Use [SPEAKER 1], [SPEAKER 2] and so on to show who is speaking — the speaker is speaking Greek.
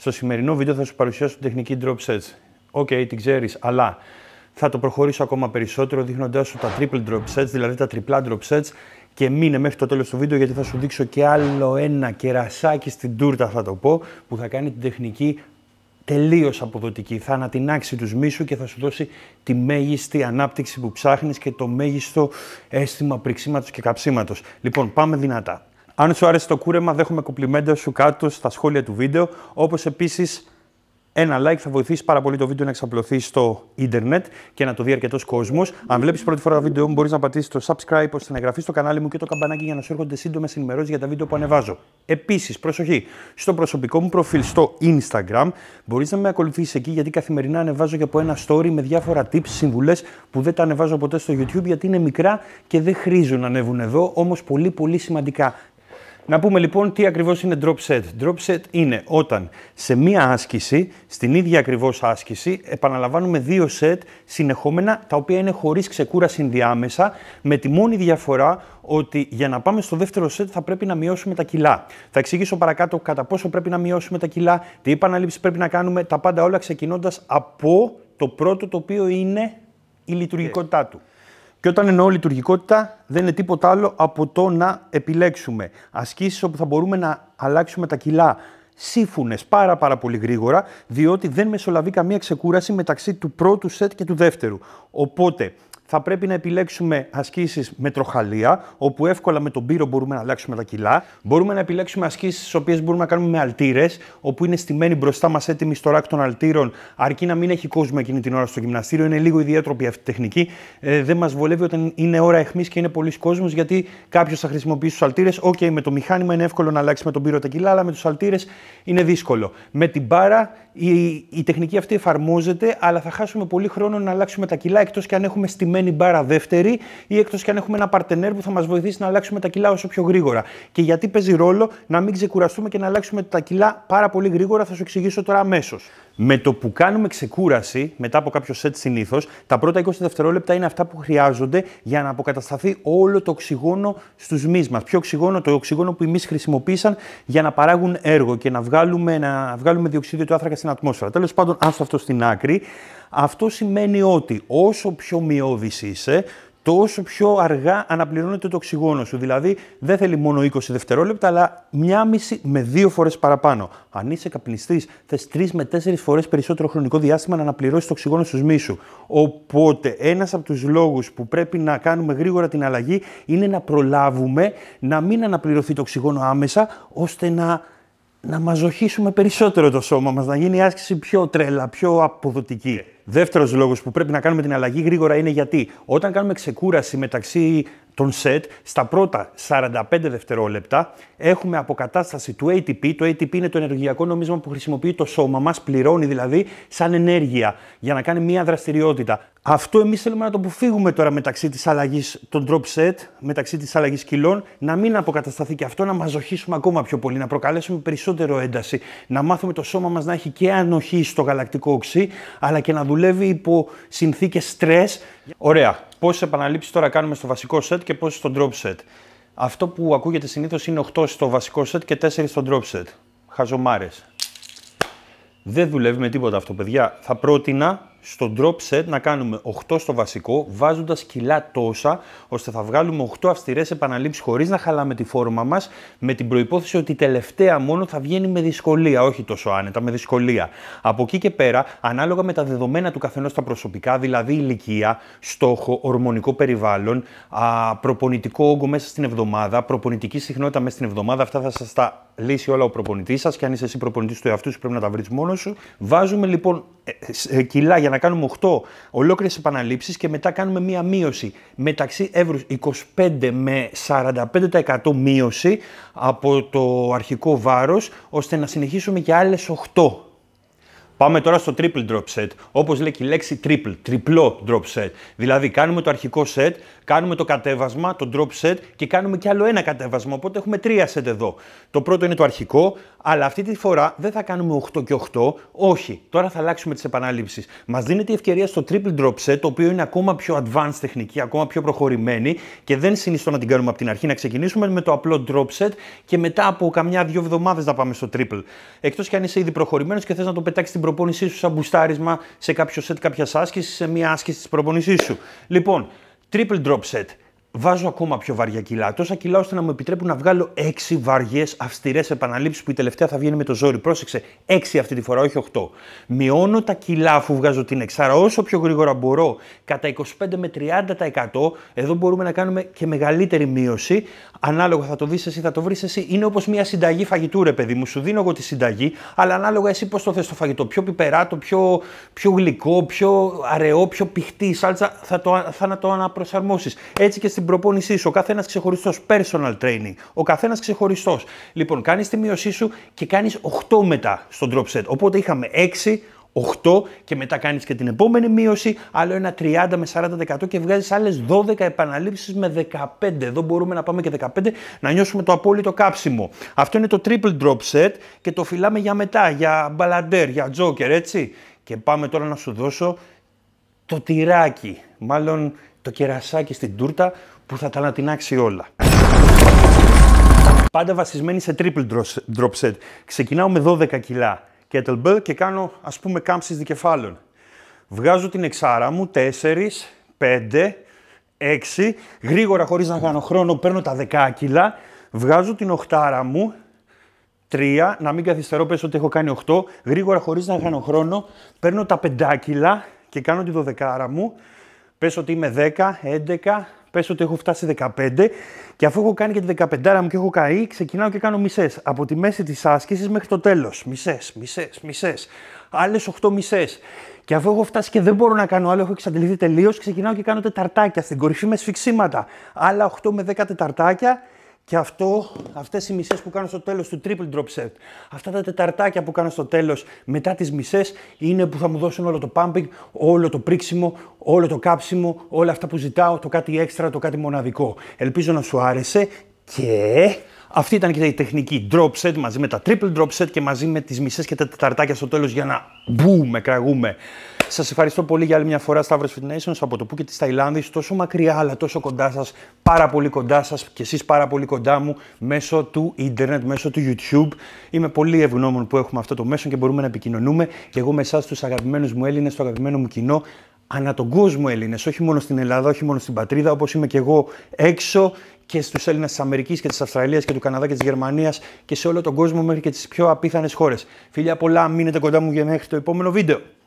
[SPEAKER 1] Στο σημερινό βίντεο θα σου παρουσιάσω την τεχνική drop sets. Οκ, okay, την ξέρεις, αλλά θα το προχωρήσω ακόμα περισσότερο δείχνοντάς σου τα triple drop sets, δηλαδή τα τριπλά drop sets και μείνε μέχρι το τέλος του βίντεο γιατί θα σου δείξω και άλλο ένα κερασάκι στην τούρτα θα το πω που θα κάνει την τεχνική τελείως αποδοτική. Θα ανατινάξει τους μίσους και θα σου δώσει τη μέγιστη ανάπτυξη που ψάχνεις και το μέγιστο αίσθημα πρίξηματο και καψίματος. Λοιπόν, πάμε δυνατά. Αν σου άρεσε το κούρεμα, δέχομαι κουπλιμέντα σου κάτω στα σχόλια του βίντεο. Όπως επίσης ένα like θα βοηθήσει πάρα πολύ το βίντεο να εξαπλωθεί στο ίντερνετ και να το δει αρκετός κόσμος. Αν βλέπεις πρώτη φορά το βίντεο μου, μπορείς να πατήσεις το subscribe ώστε να εγγραφείς στο κανάλι μου και το καμπανάκι για να σου έρχονται σύντομες ενημερώσεις για τα βίντεο που ανεβάζω. Επίσης, προσοχή, στο προσωπικό μου προφίλ στο Instagram μπορείς να με ακολουθήσεις εκεί γιατί καθημερινά ανεβάζω και από ένα story με διάφορα tips, συμβουλές που δεν τα ανεβάζω ποτέ στο YouTube γιατί είναι μικρά και δεν χρήζουν να ανέβουν εδώ, όμως πολύ πολύ σημαντικά. Να πούμε λοιπόν τι ακριβώς είναι drop set. Drop set είναι όταν σε μία άσκηση, στην ίδια ακριβώς άσκηση, επαναλαμβάνουμε δύο set συνεχόμενα, τα οποία είναι χωρίς ξεκούραση διάμεσα με τη μόνη διαφορά ότι για να πάμε στο δεύτερο set θα πρέπει να μειώσουμε τα κιλά. Θα εξηγήσω παρακάτω κατά πόσο πρέπει να μειώσουμε τα κιλά, τι επαναληψή πρέπει να κάνουμε, τα πάντα όλα ξεκινώντας από το πρώτο το οποίο είναι η λειτουργικότητά ε, του. Και όταν εννοώ λειτουργικότητα, δεν είναι τίποτα άλλο από το να επιλέξουμε ασκήσεις όπου θα μπορούμε να αλλάξουμε τα κιλά σύφουνες πάρα, πάρα πολύ γρήγορα, διότι δεν μεσολαβεί καμία ξεκούραση μεταξύ του πρώτου σετ και του δεύτερου. Οπότε, θα πρέπει να επιλέξουμε ασκήσεις με τροχαλία, όπου εύκολα με τον πύρο μπορούμε να αλλάξουμε τα κιλά. Μπορούμε να επιλέξουμε ασκήσεις τις οποίες μπορούμε να κάνουμε με αλτήρες, όπου είναι στημένοι μπροστά μας έτοιμοι στο ράκ των αλτήρων, αρκεί να μην έχει κόσμο εκείνη την ώρα στο γυμναστήριο. Είναι λίγο ιδιαίτερη αυτή η τεχνική. Ε, δεν μας βολεύει όταν είναι ώρα αιχμής και είναι πολλοί κόσμος, γιατί κάποιος θα χρησιμοποιήσει τους αλτήρες. Οκ, okay, με το μηχάνημα είναι εύκολο να αλλάξει με τον πύρο τα κιλά, αλλά με τους αλτήρες είναι δύσκολο. Με την μπάρα η, η τεχνική αυτή εφαρμόζεται, αλλά θα χάσουμε πολύ χρόνο να αλλάξουμε τα κιλά εκτός και αν έχουμε στημένη μένει μπάρα δεύτερη ή εκτός και αν έχουμε ένα παρτενέρ που θα μας βοηθήσει να αλλάξουμε τα κιλά όσο πιο γρήγορα. Και γιατί παίζει ρόλο να μην ξεκουραστούμε και να αλλάξουμε τα κιλά πάρα πολύ γρήγορα, θα σου εξηγήσω τώρα αμέσως. Με το που κάνουμε ξεκούραση, μετά από κάποιο σετ συνήθως, τα πρώτα 20 δευτερόλεπτα είναι αυτά που χρειάζονται για να αποκατασταθεί όλο το οξυγόνο στους μυς μας. Ποιο οξυγόνο, το οξυγόνο που οι μυς χρησιμοποίησαν για να παράγουν έργο και να βγάλουμε, να βγάλουμε διοξίδιο του άνθρακα στην ατμόσφαιρα. Τέλος πάντων, άστο αυτό στην άκρη. Αυτό σημαίνει ότι όσο πιο μειώδης είσαι, τόσο πιο αργά αναπληρώνεται το οξυγόνο σου. Δηλαδή δεν θέλει μόνο 20 δευτερόλεπτα, αλλά μία μισή με δύο φορές παραπάνω. Αν είσαι καπνιστής, θες 3 με 4 φορές περισσότερο χρονικό διάστημα να αναπληρώσεις το οξυγόνο στους μίσου. Οπότε ένας από τους λόγους που πρέπει να κάνουμε γρήγορα την αλλαγή είναι να προλάβουμε να μην αναπληρωθεί το οξυγόνο άμεσα, ώστε να να μαζοχήσουμε περισσότερο το σώμα μας, να γίνει η άσκηση πιο τρέλα, πιο αποδοτική. Ε, Δεύτερος λόγος που πρέπει να κάνουμε την αλλαγή γρήγορα είναι γιατί όταν κάνουμε ξεκούραση μεταξύ των σετ, στα πρώτα 45 δευτερόλεπτα έχουμε αποκατάσταση του ATP. Το ATP είναι το ενεργειακό νόμισμα που χρησιμοποιεί το σώμα μας, πληρώνει δηλαδή σαν ενέργεια για να κάνει μια δραστηριότητα. Αυτό εμείς θέλουμε να το αποφύγουμε τώρα μεταξύ της αλλαγής των drop set, μεταξύ της αλλαγής κιλών, να μην αποκατασταθεί και αυτό, να μαζοχήσουμε ακόμα πιο πολύ, να προκαλέσουμε περισσότερο ένταση, να μάθουμε το σώμα μας να έχει και ανοχή στο γαλακτικό οξύ, αλλά και να δουλεύουμε δουλεύει υπό συνθήκες στρε. Ωραία. Πόσε επαναλήψεις τώρα κάνουμε στο βασικό σετ και πόσε στο drop set. Αυτό που ακούγεται συνήθως είναι 8 στο βασικό σετ και 4 στο drop set. Χαζομάρες. Δεν δουλεύει με τίποτα αυτό, παιδιά. Θα πρότεινα στο drop set να κάνουμε 8 στο βασικό, βάζοντας κιλά τόσα, ώστε θα βγάλουμε 8 αυστηρές επαναλήψεις χωρίς να χαλάμε τη φόρμα μας, με την προπόθεση ότι η τελευταία μόνο θα βγαίνει με δυσκολία, όχι τόσο άνετα, με δυσκολία. Από εκεί και πέρα, ανάλογα με τα δεδομένα του καθενός τα προσωπικά, δηλαδή ηλικία, στόχο, ορμονικό περιβάλλον, προπονητικό όγκο μέσα στην εβδομάδα, προπονητική συχνότητα μέσα στην εβδομάδα, αυτά θα σας τα λύσει όλα ο προπονητής σας και αν είσαι εσύ προπονητής του εαυτού σου, πρέπει να τα βρεις μόνος σου. Βάζουμε λοιπόν ε, ε, κιλά για να κάνουμε 8 ολόκληρες επαναλήψεις και μετά κάνουμε μία μείωση μεταξύ εύρους 25 με 45% μείωση από το αρχικό βάρος, ώστε να συνεχίσουμε και άλλε 8. Πάμε τώρα στο triple drop set, όπως λέει και η λέξη triple, τριπλό drop set. Δηλαδή κάνουμε το αρχικό set, κάνουμε το κατέβασμα, το drop set και κάνουμε και άλλο ένα κατέβασμα, οπότε έχουμε τρία set εδώ. Το πρώτο είναι το αρχικό, αλλά αυτή τη φορά δεν θα κάνουμε 8 και 8, όχι, τώρα θα αλλάξουμε τις επανάληψεις. Μας δίνεται η ευκαιρία στο triple drop set, το οποίο είναι ακόμα πιο advanced τεχνική, ακόμα πιο προχωρημένη και δεν συνιστώ να την κάνουμε από την αρχή, να ξεκινήσουμε με το απλό drop set και μετά από καμιά δύο εβδομάδες να πάμε στο triple. Εκτός κι αν είσαι ήδη προχωρημένος και θες να το πετάξεις στην προπόνησή σου σαν μπουστάρισμα σε κάποιο σετ κάποιας άσκησης, σε μία άσκηση της προπόνησής σου. Λοιπόν, triple drop set. Βάζω ακόμα πιο βαριά κιλά. Τόσα κιλά ώστε να μου επιτρέπουν να βγάλω 6 βαριές αυστηρές επαναλήψεις που η τελευταία θα βγαίνει με το ζόρι. Πρόσεξε, 6 αυτή τη φορά, όχι 8. Μειώνω τα κιλά αφού βγάζω την εξάρα όσο πιο γρήγορα μπορώ, κατά 25 με 30%. Εδώ μπορούμε να κάνουμε και μεγαλύτερη μείωση, Ανάλογα θα το δει εσύ, θα το βρεις εσύ. Είναι όπως μια συνταγή φαγητού, ρε παιδί μου. Σου δίνω εγώ τη συνταγή, αλλά ανάλογα εσύ πώς το θες το φαγητό. Πιο πιπεράτο, πιο, πιο γλυκό, πιο αραιό, πιο πηχτή σάλτσα. Θα, το, θα να το αναπροσαρμόσεις. Έτσι και στην προπόνησή σου. Ο καθένας ξεχωριστός. Personal training. Ο καθένας ξεχωριστός. Λοιπόν, κάνεις τη μείωσή σου και κάνεις 8 μετά στον drop set. Οπότε είχαμε 6, 8 και μετά κάνεις και την επόμενη μείωση, άλλο ένα 30 με 40% και βγάζεις άλλες 12 επαναλήψεις με 15. Εδώ μπορούμε να πάμε και 15 να νιώσουμε το απόλυτο κάψιμο. Αυτό είναι το triple drop set και το φυλάμε για μετά, για μπαλαντέρ, για τζόκερ, έτσι. Και πάμε τώρα να σου δώσω το τυράκι, μάλλον το κερασάκι στην τούρτα που θα τα ανατινάξει όλα. Πάντα βασισμένη σε triple drop set. Ξεκινάω με 12 κιλά kettlebell και κάνω ας πούμε κάμψεις δικεφάλων. Βγάζω την εξάρα μου, 4, 5, 6, γρήγορα χωρίς να κάνω χρόνο παίρνω τα δεκάκυλα, βγάζω την οχτάρα μου, 3, να μην καθυστερώ πες ότι έχω κάνει 8, γρήγορα χωρίς να κάνω χρόνο, παίρνω τα κιλά και κάνω τη δωδεκάρα μου, πες ότι είμαι 10, 11, Πες ότι έχω φτάσει 15 και αφού έχω κάνει και τη 15 μου και έχω καεί, ξεκινάω και κάνω μισές. Από τη μέση της άσκησης μέχρι το τέλος. Μισές, μισές, μισές. Άλλες 8 μισές. Και αφού έχω φτάσει και δεν μπορώ να κάνω άλλο, έχω εξαντληθεί τελείως, ξεκινάω και κάνω τεταρτάκια στην κορυφή με σφιξίματα. Άλλα 8 με 10 τεταρτάκια και αυτό, αυτές οι μισές που κάνω στο τέλος του triple drop set, αυτά τα τεταρτάκια που κάνω στο τέλος μετά τις μισές είναι που θα μου δώσουν όλο το pumping, όλο το πρίξιμο, όλο το κάψιμο, όλα αυτά που ζητάω, το κάτι έξτρα, το κάτι μοναδικό. Ελπίζω να σου άρεσε και αυτή ήταν και η τεχνική drop set μαζί με τα triple drop set και μαζί με τις μισές και τα τεταρτάκια στο τέλος για να μπούμε, κραγούμε. Σας ευχαριστώ πολύ για άλλη μια φορά στα Fit Nations από το Πού και της Ταϊλάνδης, τόσο μακριά αλλά τόσο κοντά σας, πάρα πολύ κοντά σας και εσείς πάρα πολύ κοντά μου μέσω του ίντερνετ, μέσω του YouTube. Είμαι πολύ ευγνώμων που έχουμε αυτό το μέσο και μπορούμε να επικοινωνούμε και εγώ με εσάς τους αγαπημένους μου Έλληνες, το αγαπημένο μου κοινό, ανά τον κόσμο Έλληνες, όχι μόνο στην Ελλάδα, όχι μόνο στην πατρίδα, όπως είμαι και εγώ έξω και στους Έλληνες της Αμερικής και της Αυστραλίας και του Καναδά και της Γερμανίας και σε όλο τον κόσμο μέχρι και τις πιο απίθανες χώρες. Φιλιά πολλά, μείνετε κοντά μου για μέχρι το επόμενο βίντεο.